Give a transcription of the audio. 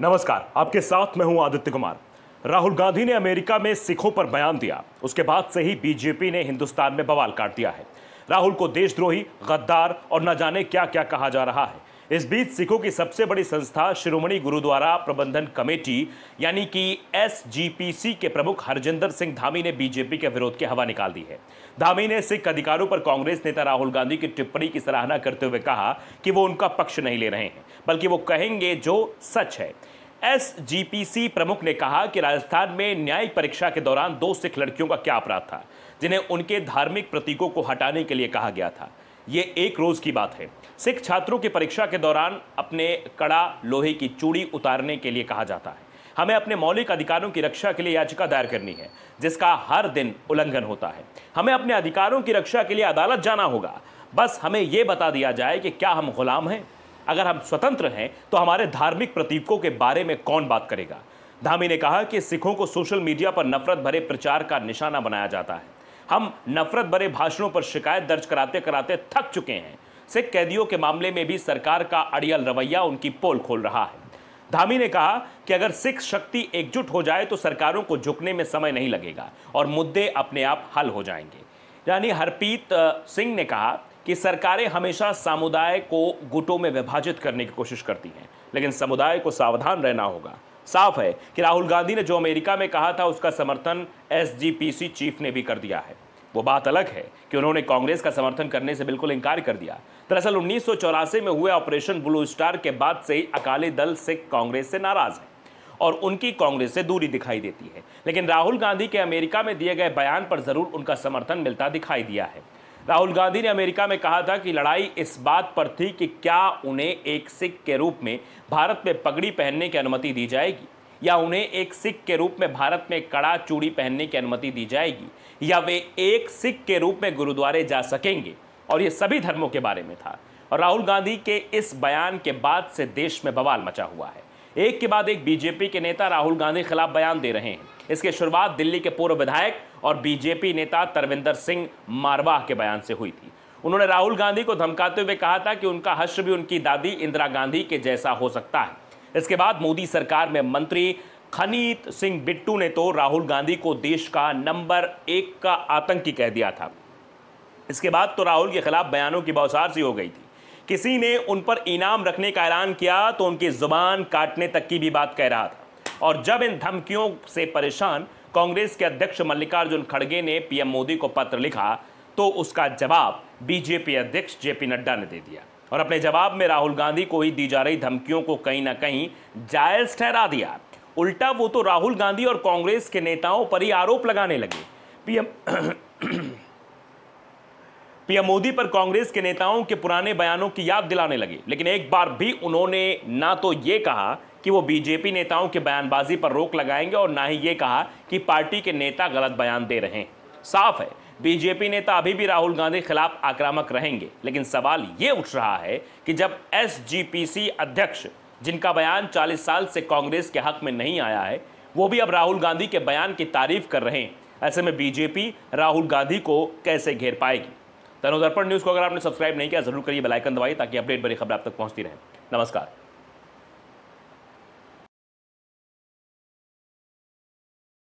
नमस्कार आपके साथ मैं हूं आदित्य कुमार राहुल गांधी ने अमेरिका में सिखों पर बयान दिया उसके बाद से ही बीजेपी ने हिंदुस्तान में बवाल काट दिया है राहुल को देशद्रोही गद्दार और न जाने क्या क्या कहा जा रहा है इस बीच सिखों की सबसे बड़ी संस्था शिरोमणि गुरुद्वारा प्रबंधन कमेटी यानी कि एसजीपीसी के प्रमुख हरजिंदर सिंह धामी ने बीजेपी के विरोध की हवा निकाल दी है धामी ने सिख अधिकारों पर कांग्रेस नेता राहुल गांधी की टिप्पणी की सराहना करते हुए कहा कि वो उनका पक्ष नहीं ले रहे हैं बल्कि वो कहेंगे जो सच है सी प्रमुख ने कहा कि राजस्थान में न्यायिक परीक्षा के दौरान दो सिख लड़कियों का क्या अपराध था जिन्हें उनके धार्मिक प्रतीकों को हटाने के लिए कहा गया था ये एक रोज़ की बात है सिख छात्रों की परीक्षा के दौरान अपने कड़ा लोहे की चूड़ी उतारने के लिए कहा जाता है हमें अपने मौलिक अधिकारों की रक्षा के लिए याचिका दायर करनी है जिसका हर दिन उल्लंघन होता है हमें अपने अधिकारों की रक्षा के लिए अदालत जाना होगा बस हमें यह बता दिया जाए कि क्या हम गुलाम हैं अगर हम स्वतंत्र हैं तो हमारे धार्मिक प्रतीकों के बारे में कौन बात करेगा धामी ने कहा कि सिखों को सोशल मीडिया पर नफरत भरे प्रचार का निशाना बनाया जाता है हम नफरत भरे भाषणों पर शिकायत दर्ज कराते कराते थक चुके हैं सिख कैदियों के मामले में भी सरकार का अड़ियल रवैया उनकी पोल खोल रहा है धामी ने कहा कि अगर सिख शक्ति एकजुट हो जाए तो सरकारों को झुकने में समय नहीं लगेगा और मुद्दे अपने आप हल हो जाएंगे यानी हरप्रीत सिंह ने कहा कि सरकारें हमेशा समुदाय को गुटों में विभाजित करने की कोशिश करती हैं लेकिन समुदाय को सावधान रहना होगा साफ है कि राहुल गांधी ने जो अमेरिका में कहा था उसका समर्थन एसजीपीसी चीफ ने भी कर दिया है वो बात अलग है कि उन्होंने कांग्रेस का समर्थन करने से बिल्कुल इनकार कर दिया दरअसल उन्नीस में हुए ऑपरेशन ब्लू स्टार के बाद से ही अकाली दल सिख कांग्रेस से नाराज है और उनकी कांग्रेस से दूरी दिखाई देती है लेकिन राहुल गांधी के अमेरिका में दिए गए बयान पर जरूर उनका समर्थन मिलता दिखाई दिया है राहुल गांधी ने अमेरिका में कहा था कि लड़ाई इस बात पर थी कि क्या उन्हें एक सिख के रूप में भारत में पगड़ी पहनने की अनुमति दी जाएगी या उन्हें एक सिख के रूप में भारत में कड़ा चूड़ी पहनने की अनुमति दी जाएगी या वे एक सिख के रूप में गुरुद्वारे जा सकेंगे और ये सभी धर्मों के बारे में था और राहुल गांधी के इस बयान के बाद से देश में बवाल मचा हुआ है एक के बाद एक बीजेपी के नेता राहुल गांधी के खिलाफ बयान दे रहे हैं इसकी शुरुआत दिल्ली के पूर्व विधायक और बीजेपी नेता तरविंदर सिंह मारवाह के बयान से हुई थी उन्होंने राहुल गांधी को धमकाते हुए कहा था कि उनका हश्र भी उनकी दादी इंदिरा गांधी के जैसा हो सकता है इसके बाद मोदी सरकार में मंत्री खनीत सिंह बिट्टू ने तो राहुल गांधी को देश का नंबर एक का आतंकी कह दिया था इसके बाद तो राहुल के खिलाफ बयानों की बौसार सी हो गई थी किसी ने उन पर इनाम रखने का ऐलान किया तो उनकी जुबान काटने तक की भी बात कह रहा था और जब इन धमकियों से परेशान कांग्रेस के अध्यक्ष मल्लिकार्जुन खड़गे ने पीएम मोदी को पत्र लिखा तो उसका जवाब बीजेपी अध्यक्ष जेपी नड्डा ने दे दिया और अपने जवाब में राहुल गांधी को ही दी जा रही धमकियों को कहीं ना कहीं जायज ठहरा दिया उल्टा वो तो राहुल गांधी और कांग्रेस के नेताओं पर ही आरोप लगाने लगे पीएम पीएम मोदी पर कांग्रेस के नेताओं के पुराने बयानों की याद दिलाने लगे लेकिन एक बार भी उन्होंने ना तो ये कहा कि वो बीजेपी नेताओं के बयानबाजी पर रोक लगाएंगे और ना ही ये कहा कि पार्टी के नेता गलत बयान दे रहे हैं साफ है बीजेपी नेता अभी भी राहुल गांधी के खिलाफ आक्रामक रहेंगे लेकिन सवाल ये उठ रहा है कि जब एस अध्यक्ष जिनका बयान 40 साल से कांग्रेस के हक में नहीं आया है वो भी अब राहुल गांधी के बयान की तारीफ कर रहे हैं ऐसे में बीजेपी राहुल गांधी को कैसे घेर पाएगी तनोदर्पण न्यूज़ को अगर आपने सब्सक्राइब नहीं किया जरूर करिए बेलाइकन दवाई ताकि अपडेट बड़ी खबर आप तक पहुँचती रहे नमस्कार